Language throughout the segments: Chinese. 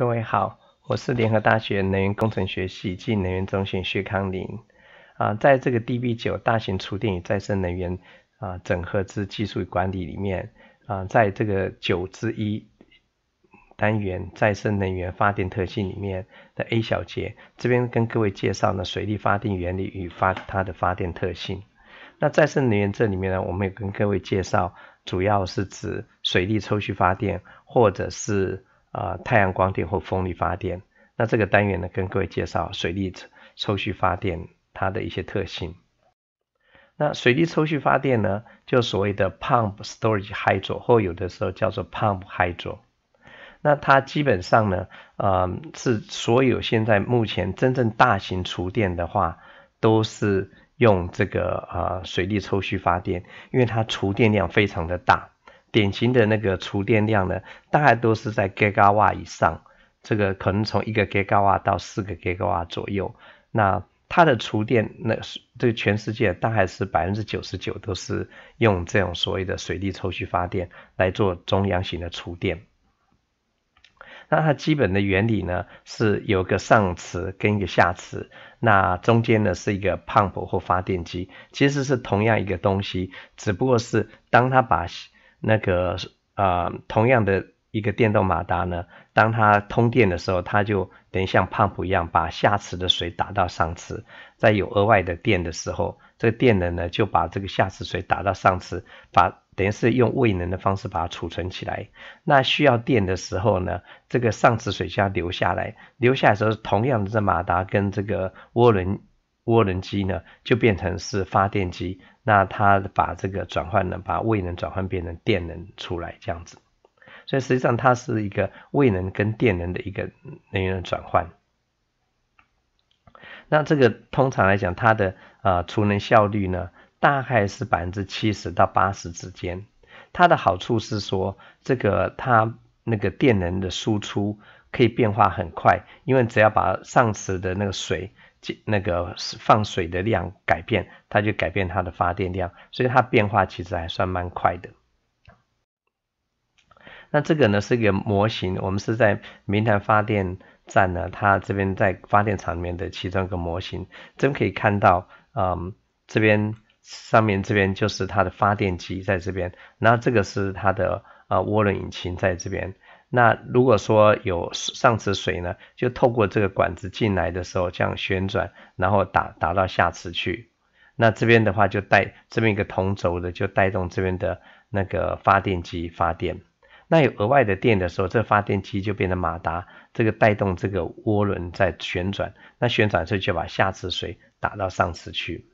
各位好，我是联合大学能源工程学系暨能源中心薛康林。啊，在这个 DB 九大型厨电与再生能源啊整合之技术管理里面，啊，在这个九之一单元再生能源发电特性里面的 A 小节，这边跟各位介绍呢，水力发电原理与发它的发电特性。那再生能源这里面呢，我们有跟各位介绍，主要是指水力抽蓄发电或者是。啊，太阳光电或风力发电。那这个单元呢，跟各位介绍水力抽蓄发电它的一些特性。那水力抽蓄发电呢，就所谓的 pump storage hydro 或有的时候叫做 pump hydro。那它基本上呢，啊，是所有现在目前真正大型储电的话，都是用这个啊水力抽蓄发电，因为它储电量非常的大。典型的那个储电量呢，大概都是在 gigawatt 以上，这个可能从一个 gigawatt 到四个 gigawatt 左右。那它的储电，那这个全世界大概是百分之九十九都是用这种所谓的水力抽蓄发电来做中央型的储电。那它基本的原理呢，是有个上池跟一个下池，那中间呢是一个 pump 或发电机，其实是同样一个东西，只不过是当它把。那个啊，同样的一个电动马达呢，当它通电的时候，它就等于像 pump 一样，把下池的水打到上池。在有额外的电的时候，这个电能呢，就把这个下池水打到上池，把等于是用未能的方式把它储存起来。那需要电的时候呢，这个上池水就要流下来。流下来的时候，同样的这马达跟这个涡轮。涡轮机呢，就变成是发电机，那它把这个转换呢，把位能转换变成电能出来，这样子。所以实际上它是一个位能跟电能的一个能源的转换。那这个通常来讲，它的啊储能效率呢，大概是百分之七十到八十之间。它的好处是说，这个它。那个电能的输出可以变化很快，因为只要把上次的那个水，那个放水的量改变，它就改变它的发电量，所以它变化其实还算蛮快的。那这个呢是一个模型，我们是在明潭发电站呢，它这边在发电厂面的其中一个模型，这边可以看到，嗯，这边上面这边就是它的发电机在这边，那这个是它的。啊，涡轮引擎在这边。那如果说有上池水呢，就透过这个管子进来的时候，这样旋转，然后打打到下池去。那这边的话就带这边一个同轴的，就带动这边的那个发电机发电。那有额外的电的时候，这发电机就变成马达，这个带动这个涡轮在旋转。那旋转之后就把下池水打到上池去。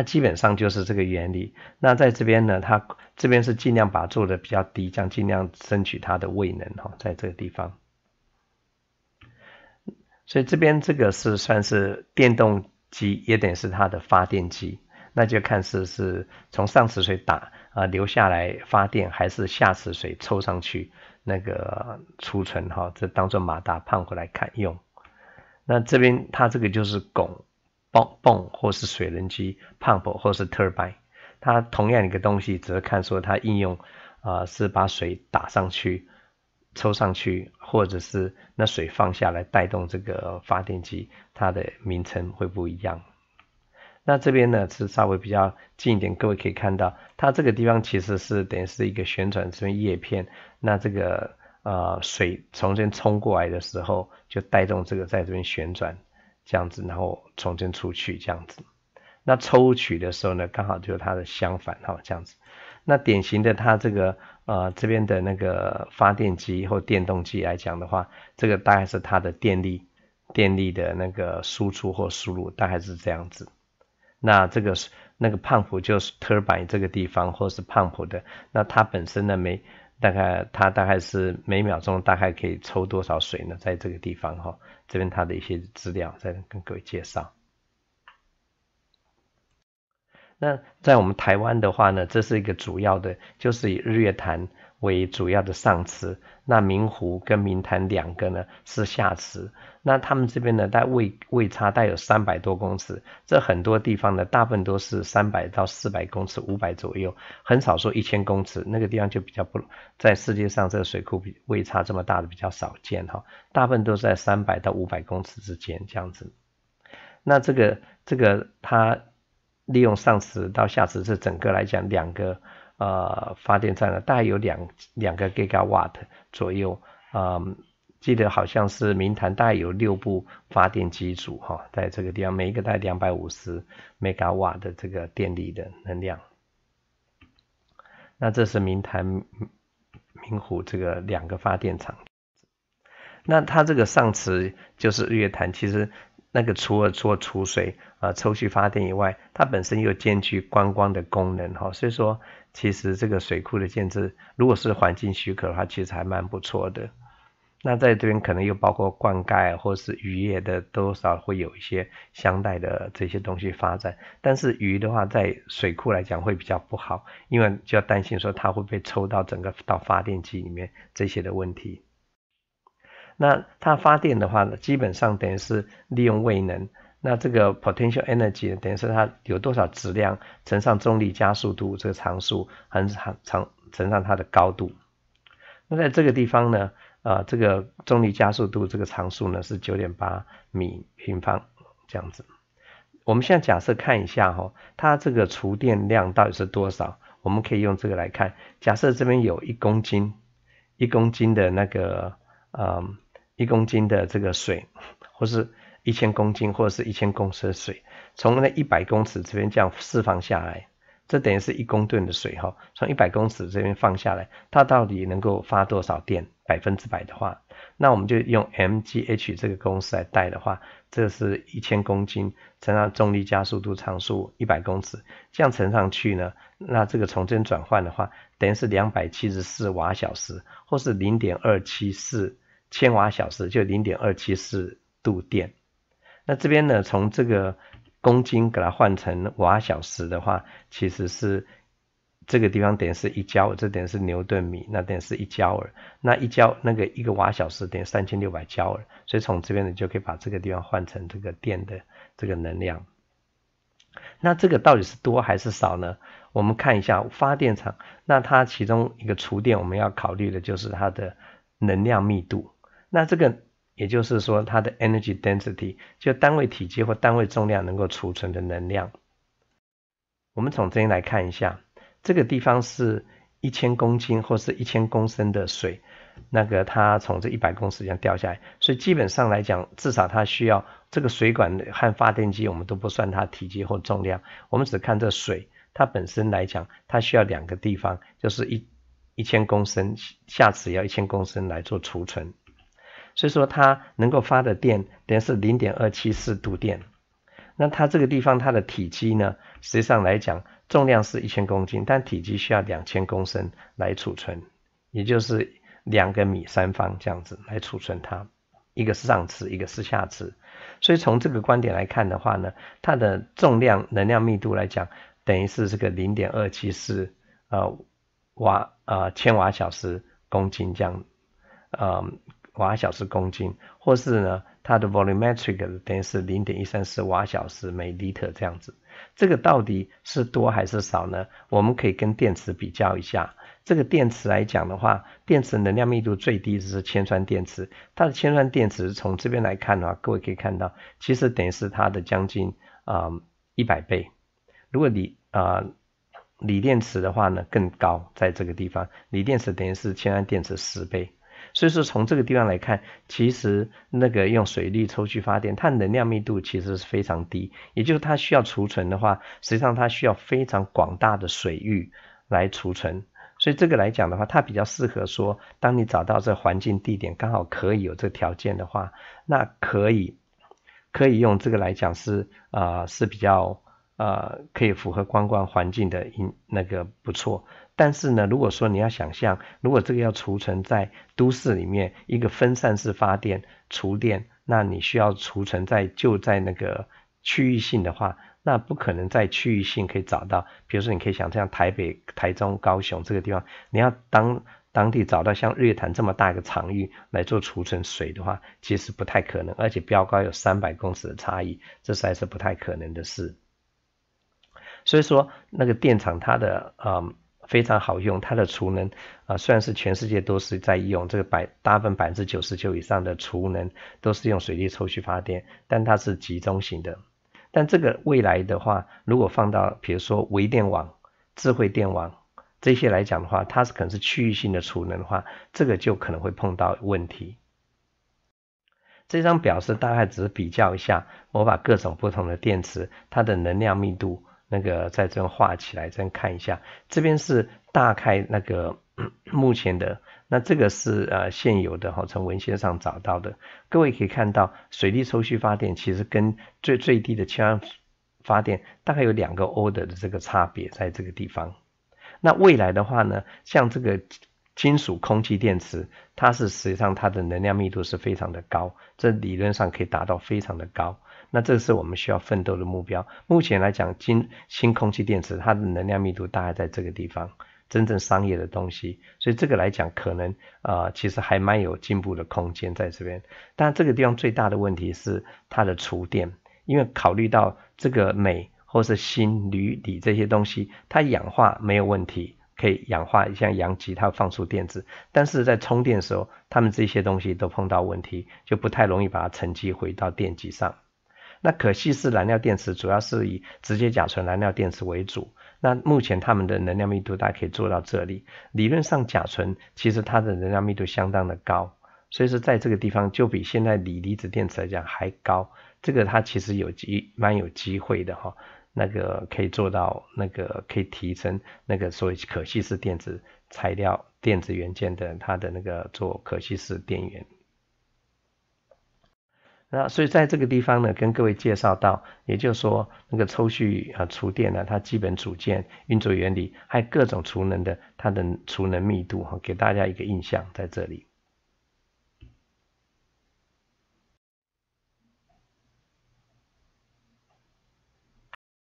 它基本上就是这个原理。那在这边呢，它这边是尽量把做的比较低，这样尽量争取它的位能哈，在这个地方。所以这边这个是算是电动机，也等是它的发电机。那就看是是从上池水打啊留下来发电，还是下池水抽上去那个储存哈，这当做马达胖过来看用。那这边它这个就是拱。泵泵，或是水轮机 pump 或是 turbine，它同样一个东西，只是看说它应用，啊，是把水打上去，抽上去，或者是那水放下来带动这个发电机，它的名称会不一样。那这边呢是稍微比较近一点，各位可以看到，它这个地方其实是等于是一个旋转这边叶片，那这个呃水从这边冲过来的时候，就带动这个在这边旋转。这样子，然后重新出去这样子。那抽取的时候呢，刚好就是它的相反哈，这样子。那典型的，它这个呃这边的那个发电机或电动机来讲的话，这个大概是它的电力电力的那个输出或输入，大概是这样子。那这个是那个胖 u 就是 turbine 这个地方或是胖 u 的，那它本身呢没。大概它大概是每秒钟大概可以抽多少水呢？在这个地方哈，这边它的一些资料再跟各位介绍。那在我们台湾的话呢，这是一个主要的，就是以日月潭。为主要的上池，那明湖跟明潭两个呢是下池，那他们这边呢带位位差带有三百多公尺，这很多地方呢大部分都是三百到四百公尺、五百左右，很少说一千公尺，那个地方就比较不在世界上这个水库比位差这么大的比较少见哈，大部分都是在三百到五百公尺之间这样子，那这个这个它利用上池到下池是整个来讲两个。呃，发电站呢，大概有两两个 gigawatt 左右。嗯，记得好像是明潭，大概有六部发电机组哈，在这个地方，每一个大概两百五十 t 瓦的这个电力的能量。那这是明潭明湖这个两个发电厂。那它这个上池就是日月潭，其实。那个除了做储水啊、抽蓄发电以外，它本身又兼具观光的功能哈，所以说其实这个水库的建制，如果是环境许可的话，其实还蛮不错的。那在这边可能又包括灌溉或是渔业的，多少会有一些相带的这些东西发展。但是鱼的话，在水库来讲会比较不好，因为就要担心说它会被抽到整个到发电机里面这些的问题。那它发电的话呢，基本上等于是利用位能。那这个 potential energy 等于是它有多少质量乘上重力加速度这个常数，很长乘乘上它的高度。那在这个地方呢，啊，这个重力加速度这个常数呢是九点八米平方这样子。我们现在假设看一下哈，它这个储电量到底是多少？我们可以用这个来看。假设这边有一公斤，一公斤的那个，嗯。一公斤的这个水，或是一千公斤，或者是一千公升水，从那一百公尺这边这样释放下来，这等于是一公吨的水哈，从一百公尺这边放下来，它到底能够发多少电？百分之百的话，那我们就用 mgh 这个公式来带的话，这是一千公斤乘上重力加速度常数一百公尺，这样乘上去呢，那这个从重转换的话，等于是两百七十四瓦小时，或是零点二七四。千瓦小时就零点二七四度电，那这边呢？从这个公斤给它换成瓦小时的话，其实是这个地方等于是一焦耳，这点是牛顿米，那点是一焦耳。那一焦那个一个瓦小时等于三千六百焦耳，所以从这边呢就可以把这个地方换成这个电的这个能量。那这个到底是多还是少呢？我们看一下发电厂，那它其中一个储电我们要考虑的就是它的能量密度。那这个也就是说，它的 energy density 就单位体积或单位重量能够储存的能量。我们从这边来看一下，这个地方是一千公斤或是一千公升的水，那个它从这一百公升这样掉下来，所以基本上来讲，至少它需要这个水管和发电机，我们都不算它体积或重量，我们只看这水，它本身来讲，它需要两个地方，就是一一千公升，下次要一千公升来做储存。所以说它能够发的电等于是零点二七四度电。那它这个地方它的体积呢，实际上来讲重量是一千公斤，但体积需要两千公升来储存，也就是两个米三方这样子来储存它。一个是上池，一个是下池。所以从这个观点来看的话呢，它的重量能量密度来讲，等于是这个零点二七四呃瓦呃千瓦小时公斤这样呃。瓦小时公斤，或是呢，它的 volumetric 等于是零点一三四瓦小时每 liter 这样子，这个到底是多还是少呢？我们可以跟电池比较一下。这个电池来讲的话，电池能量密度最低只是铅酸电池，它的铅酸电池从这边来看的话，各位可以看到，其实等于是它的将近啊一百倍。如果你啊锂电池的话呢，更高，在这个地方，锂电池等于是铅酸电池十倍。所以说从这个地方来看，其实那个用水力抽去发电，它能量密度其实是非常低，也就是它需要储存的话，实际上它需要非常广大的水域来储存。所以这个来讲的话，它比较适合说，当你找到这环境地点刚好可以有这条件的话，那可以可以用这个来讲是啊是比较呃可以符合观光环境的因那个不错。但是呢，如果说你要想象，如果这个要储存在都市里面，一个分散式发电储电，那你需要储存在就在那个区域性的话，那不可能在区域性可以找到。比如说，你可以想象台北、台中、高雄这个地方，你要当当地找到像日月潭这么大一个场域来做储存水的话，其实不太可能，而且标高有三百公尺的差异，这实在是不太可能的事。所以说，那个电厂它的，嗯。非常好用，它的储能啊，虽然是全世界都是在用，这个百大部分百分之九十九以上的储能都是用水力抽蓄发电，但它是集中型的。但这个未来的话，如果放到比如说微电网、智慧电网这些来讲的话，它是可能是区域性的储能的话，这个就可能会碰到问题。这张表是大概只是比较一下，我把各种不同的电池它的能量密度。那个再这样画起来，这样看一下，这边是大概那个 目前的，那这个是呃现有的哈，从文献上找到的。各位可以看到，水力抽蓄发电其实跟最最低的千万发电大概有两个 order 的这个差别在这个地方。那未来的话呢，像这个金属空气电池，它是实际上它的能量密度是非常的高，这理论上可以达到非常的高。那这是我们需要奋斗的目标。目前来讲，新新空气电池它的能量密度大概在这个地方，真正商业的东西，所以这个来讲可能啊，其实还蛮有进步的空间在这边。但这个地方最大的问题是它的储电，因为考虑到这个镁或是锌、铝、锂这些东西，它氧化没有问题，可以氧化，像阳极它放出电子，但是在充电时候，它们这些东西都碰到问题，就不太容易把它沉积回到电极上。那可吸式燃料电池主要是以直接甲醇燃料电池为主。那目前它们的能量密度，大家可以做到这里。理论上甲醇其实它的能量密度相当的高，所以说在这个地方就比现在锂离子电池来讲还高。这个它其实有几蛮有机会的哈。那个可以做到，那个可以提升那个，所谓可吸式电子材料、电子元件的它的那个做可吸式电源。那所以在这个地方呢，跟各位介绍到，也就是说那个抽蓄啊厨电呢，它基本组件运作原理，还有各种储能的它的储能密度哈，给大家一个印象在这里。